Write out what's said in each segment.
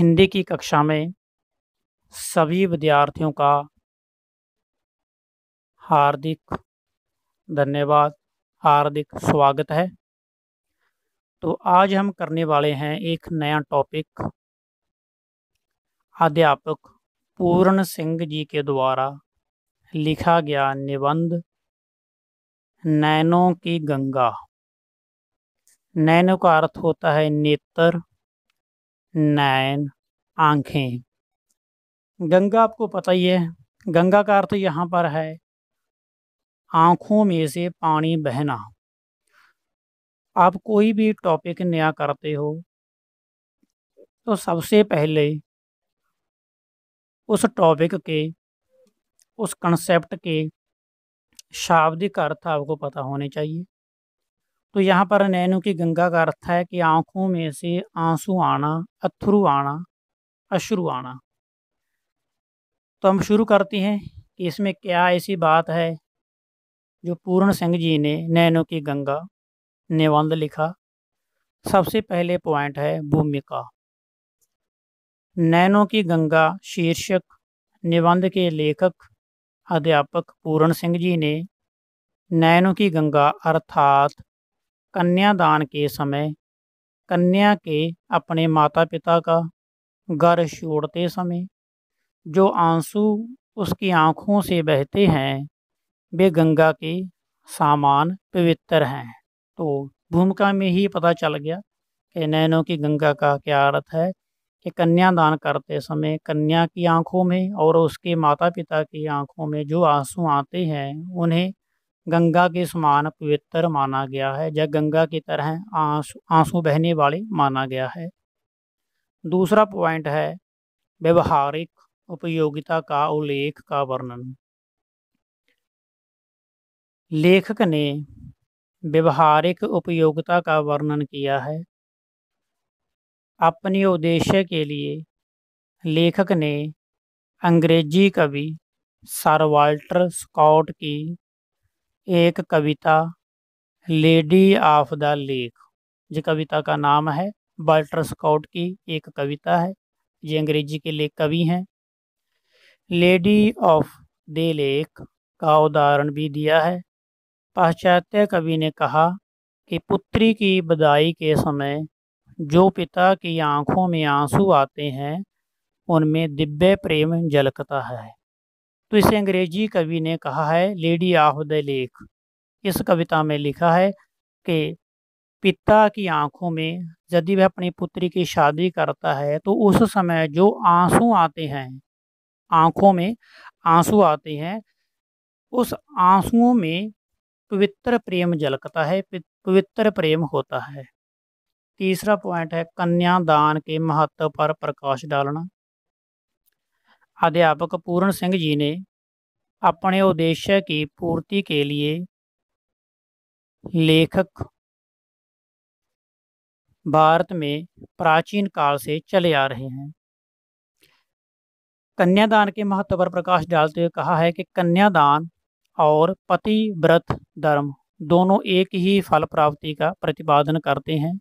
हिंदी की कक्षा में सभी विद्यार्थियों का हार्दिक धन्यवाद हार्दिक स्वागत है तो आज हम करने वाले हैं एक नया टॉपिक अध्यापक पूर्ण सिंह जी के द्वारा लिखा गया निबंध नैनों की गंगा नैनों का अर्थ होता है नेत्र नैन आंखें गंगा आपको पता ही है गंगा का अर्थ यहाँ पर है आँखों में से पानी बहना आप कोई भी टॉपिक नया करते हो तो सबसे पहले उस टॉपिक के उस कंसेप्ट के शाब्दिक अर्थ आपको पता होने चाहिए तो यहाँ पर नैनू की गंगा का अर्थ है कि आंखों में से आंसू आना अथ्रु आना अश्रु आना तो हम शुरू करते हैं कि इसमें क्या ऐसी बात है जो पूर्ण सिंह जी ने नैनों की गंगा निबंध लिखा सबसे पहले पॉइंट है भूमिका नैनों की गंगा शीर्षक निबंध के लेखक अध्यापक पूर्ण सिंह जी ने नैनों की गंगा अर्थात कन्यादान के समय कन्या के अपने माता पिता का घर छोड़ते समय जो आंसू उसकी आंखों से बहते हैं वे गंगा के सामान पवित्र हैं तो भूमिका में ही पता चल गया कि नैनों की गंगा का क्या अर्थ है कि कन्यादान करते समय कन्या की आंखों में और उसके माता पिता की आंखों में जो आंसू आते हैं उन्हें गंगा के समान पवित्र माना गया है या गंगा की तरह आंसू आंसू बहने वाले माना गया है दूसरा पॉइंट है व्यवहारिक उपयोगिता का उल्लेख का वर्णन लेखक ने व्यवहारिक उपयोगिता का वर्णन किया है अपने उद्देश्य के लिए लेखक ने अंग्रेजी कवि सर वाल्टर स्कॉट की एक कविता लेडी ऑफ द लेक ये कविता का नाम है बाल्टर स्कॉट की एक कविता है ये अंग्रेजी के लेख कवि हैं लेडी ऑफ द लेक का उदाहरण भी दिया है पाश्चात्य कवि ने कहा कि पुत्री की बदाई के समय जो पिता की आंखों में आंसू आते हैं उनमें दिव्य प्रेम झलकता है तो इसे अंग्रेजी कवि ने कहा है लेडी ऑफ द लेख इस कविता में लिखा है कि पिता की आंखों में यदि वह अपनी पुत्री की शादी करता है तो उस समय जो आंसू आते हैं आंखों में आंसू आते हैं उस आंसुओं में पवित्र प्रेम झलकता है पवित्र प्रेम होता है तीसरा पॉइंट है कन्यादान के महत्व पर प्रकाश डालना अध्यापक पूर्ण सिंह जी ने अपने उद्देश्य की पूर्ति के लिए लेखक भारत में प्राचीन काल से चले आ रहे हैं कन्यादान के महत्व पर प्रकाश डालते हुए कहा है कि कन्यादान और पति व्रत धर्म दोनों एक ही फल प्राप्ति का प्रतिपादन करते हैं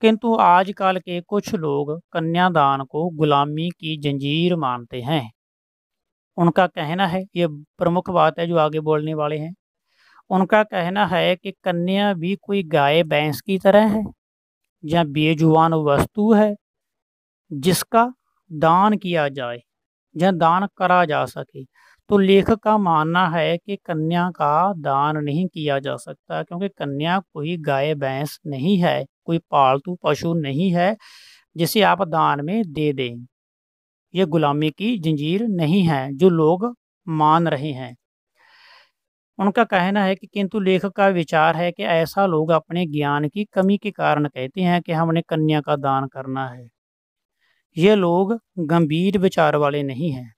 किंतु आजकल के कुछ लोग कन्यादान को गुलामी की जंजीर मानते हैं उनका कहना है ये प्रमुख बात है जो आगे बोलने वाले हैं उनका कहना है कि कन्या भी कोई गाय भैंस की तरह है या बेजुबान वस्तु है जिसका दान किया जाए या दान करा जा सके तो लेखक का मानना है कि कन्या का दान नहीं किया जा सकता क्योंकि कन्या कोई गाय भैंस नहीं है कोई पालतू पशु नहीं है जिसे आप दान में दे दें यह गुलामी की जंजीर नहीं है जो लोग मान रहे हैं उनका कहना है कि किंतु लेखक का विचार है कि ऐसा लोग अपने ज्ञान की कमी के कारण कहते हैं कि हमने कन्या का दान करना है ये लोग गंभीर विचार वाले नहीं हैं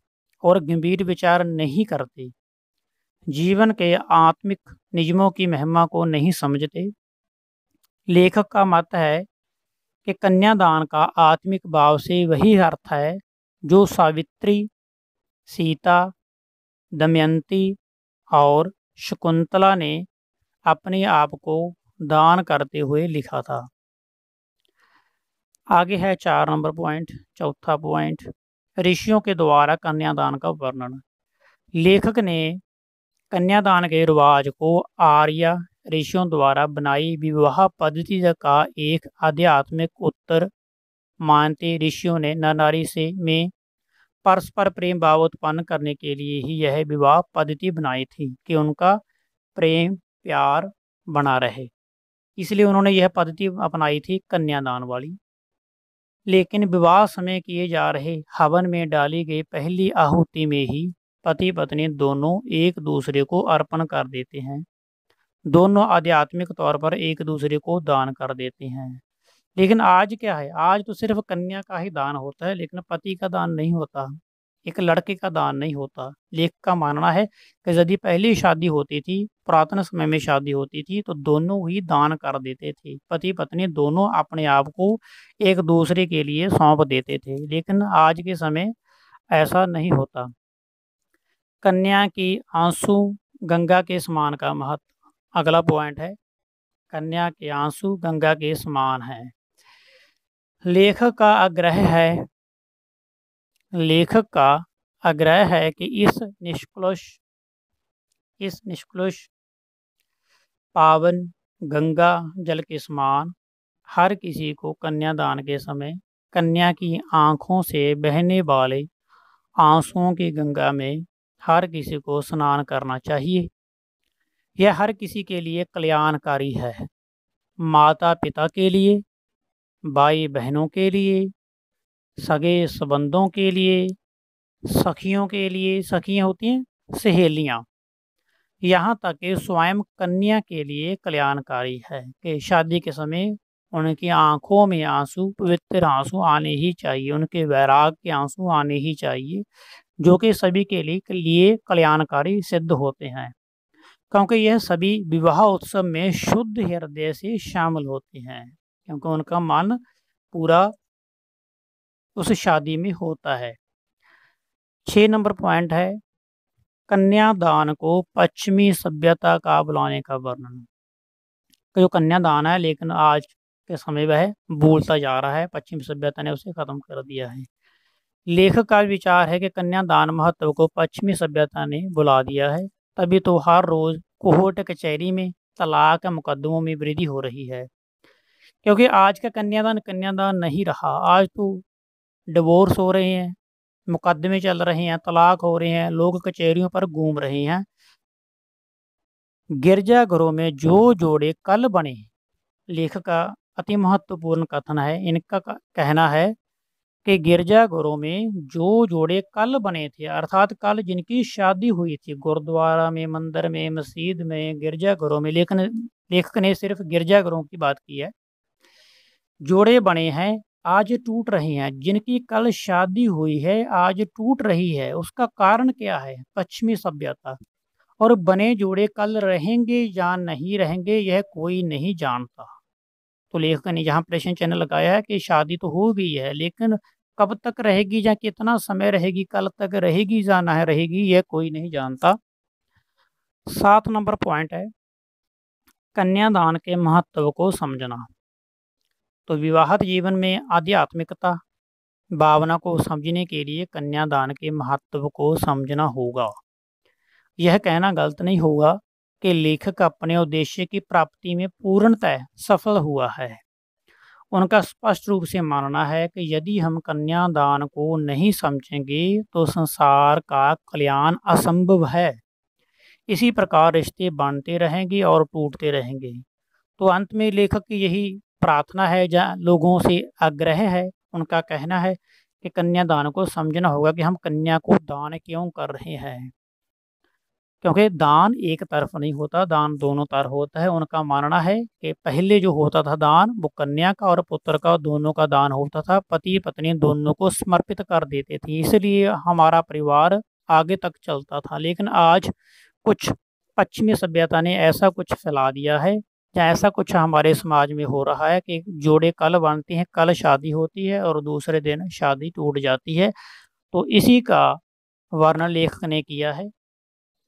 और गंभीर विचार नहीं करते जीवन के आत्मिक निजमों की महिमा को नहीं समझते लेखक का मत है कि कन्यादान का आत्मिक भाव से वही अर्थ है जो सावित्री सीता दमयंती और शकुंतला ने अपने आप को दान करते हुए लिखा था आगे है चार नंबर पॉइंट चौथा पॉइंट ऋषियों के द्वारा कन्यादान का वर्णन लेखक ने कन्यादान के रिवाज को आर्या ऋषियों द्वारा बनाई विवाह पद्धति का एक आध्यात्मिक उत्तर मानते ऋषियों ने नर नारी से में परस्पर प्रेम भाव उत्पन्न करने के लिए ही यह विवाह पद्धति बनाई थी कि उनका प्रेम प्यार बना रहे इसलिए उन्होंने यह पद्धति अपनाई थी कन्यादान वाली लेकिन विवाह समय किए जा रहे हवन में डाली गई पहली आहुति में ही पति पत्नी दोनों एक दूसरे को अर्पण कर देते हैं दोनों आध्यात्मिक तौर पर एक दूसरे को दान कर देते हैं लेकिन आज क्या है आज तो सिर्फ कन्या का ही दान होता है लेकिन पति का दान नहीं होता एक लड़के का दान नहीं होता लेख का मानना है कि यदि पहली शादी होती थी पुरातन समय में शादी होती थी तो दोनों ही दान कर देते थे पति पत्नी दोनों अपने आप को एक दूसरे के लिए सौंप देते थे लेकिन आज के समय ऐसा नहीं होता कन्या की आंसू गंगा के समान का महत्व अगला पॉइंट है कन्या के आंसू गंगा के समान है लेखक का आग्रह है लेखक का आग्रह है कि इस निष्कलुष इस निष्कलुष पावन गंगा जल के समान हर किसी को कन्यादान के समय कन्या की आंखों से बहने वाले आंसुओं की गंगा में हर किसी को स्नान करना चाहिए यह हर किसी के लिए कल्याणकारी है माता पिता के लिए भाई बहनों के लिए सगे संबंधों के लिए सखियों के लिए सखियाँ होती हैं सहेलियाँ यहाँ तक कि स्वयं कन्या के लिए कल्याणकारी है कि शादी के समय उनकी आंखों में आंसू पवित्र आंसू आने ही चाहिए उनके वैराग के आंसू आने ही चाहिए जो कि सभी के लिए लिए कल्याणकारी सिद्ध होते हैं क्योंकि यह सभी विवाह उत्सव में शुद्ध हृदय से शामिल होते हैं क्योंकि उनका मन पूरा उस शादी में होता है छः नंबर पॉइंट है कन्यादान को पश्चिमी सभ्यता का बुलाने का वर्णन जो कन्यादान है लेकिन आज के समय वह भूलता जा रहा है पश्चिमी सभ्यता ने उसे ख़त्म कर दिया है लेखक का विचार है कि कन्यादान महत्व को पश्चिमी सभ्यता ने बुला दिया है तभी तो हर रोज़ कोर्ट कचहरी में तलाक मुकदमों में वृद्धि हो रही है क्योंकि आज का कन्यादान कन्यादान नहीं रहा आज तो डिवोर्स हो रहे हैं मुकदमे चल रहे हैं तलाक हो रहे हैं लोग कचहरियों पर घूम रहे हैं गिरजाघरों में जो जोड़े कल बने लेखक का अति महत्वपूर्ण कथन है इनका कहना है कि गिरजाघरों में जो जोड़े कल बने थे अर्थात कल जिनकी शादी हुई थी गुरुद्वारा में मंदिर में मस्जिद में गिरजाघरों में लेखन लेखक ने सिर्फ गिरजाघरों की बात की है जोड़े बने हैं आज टूट रहे हैं जिनकी कल शादी हुई है आज टूट रही है उसका कारण क्या है पश्चिमी सभ्यता और बने जोड़े कल रहेंगे या नहीं रहेंगे यह कोई नहीं जानता तो लेखक ने यहाँ प्रश्न चैनल लगाया है कि शादी तो हो गई है लेकिन कब तक रहेगी या कितना समय रहेगी कल तक रहेगी या ना रहेगी यह कोई नहीं जानता सात नंबर पॉइंट है कन्यादान के महत्व को समझना तो विवाहित जीवन में आध्यात्मिकता भावना को समझने के लिए कन्यादान के महत्व को समझना होगा यह कहना गलत नहीं होगा कि लेखक अपने उद्देश्य की प्राप्ति में पूर्णतः सफल हुआ है उनका स्पष्ट रूप से मानना है कि यदि हम कन्यादान को नहीं समझेंगे तो संसार का कल्याण असंभव है इसी प्रकार रिश्ते बनते रहेंगे और टूटते रहेंगे तो अंत में लेखक की यही प्रार्थना है जहाँ लोगों से आग्रह है उनका कहना है कि कन्यादान को समझना होगा कि हम कन्या को दान क्यों कर रहे हैं क्योंकि दान एक तरफ नहीं होता दान दोनों तरफ होता है उनका मानना है कि पहले जो होता था दान वो कन्या का और पुत्र का दोनों का दान होता था पति पत्नी दोनों को समर्पित कर देते थे इसलिए हमारा परिवार आगे तक चलता था लेकिन आज कुछ पश्चिमी सभ्यता ने ऐसा कुछ फैला दिया है या ऐसा कुछ हमारे समाज में हो रहा है कि जोड़े कल बांधते हैं कल शादी होती है और दूसरे दिन शादी टूट जाती है तो इसी का वर्णन लेखक ने किया है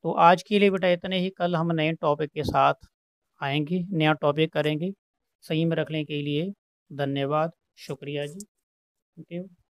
तो आज के लिए बेटा इतने ही कल हम नए टॉपिक के साथ आएंगे नया टॉपिक करेंगे सही में रखने के लिए धन्यवाद शुक्रिया जी थैंक यू